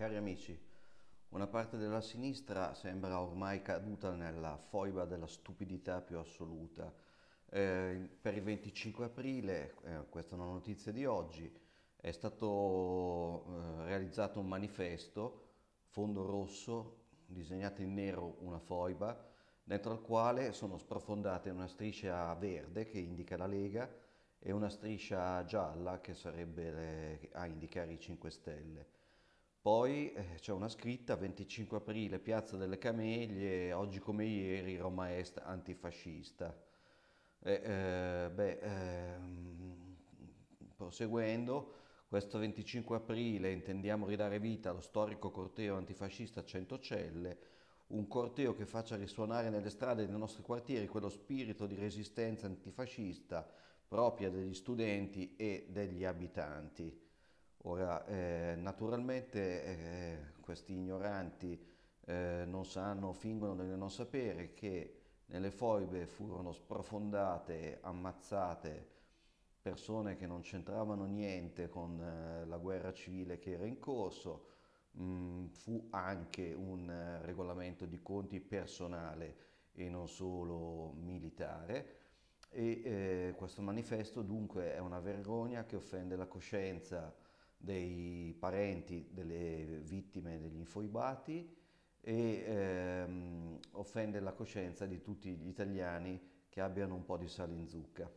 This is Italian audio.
Cari amici, una parte della sinistra sembra ormai caduta nella foiba della stupidità più assoluta. Eh, per il 25 aprile, eh, questa è una notizia di oggi, è stato eh, realizzato un manifesto, fondo rosso, disegnata in nero una foiba, dentro al quale sono sprofondate una striscia verde che indica la Lega e una striscia gialla che sarebbe a indicare i 5 Stelle. Poi eh, c'è una scritta 25 aprile, Piazza delle Cameglie, oggi come ieri Roma Est antifascista. Eh, eh, beh, ehm, proseguendo, questo 25 aprile intendiamo ridare vita allo storico corteo antifascista Centocelle, un corteo che faccia risuonare nelle strade dei nostri quartieri quello spirito di resistenza antifascista propria degli studenti e degli abitanti. Ora, eh, naturalmente eh, questi ignoranti eh, non sanno, fingono di non sapere che nelle foibe furono sprofondate, ammazzate persone che non c'entravano niente con eh, la guerra civile che era in corso, mm, fu anche un eh, regolamento di conti personale e non solo militare e eh, questo manifesto dunque è una vergogna che offende la coscienza dei parenti delle vittime degli infoibati e ehm, offende la coscienza di tutti gli italiani che abbiano un po' di sale in zucca.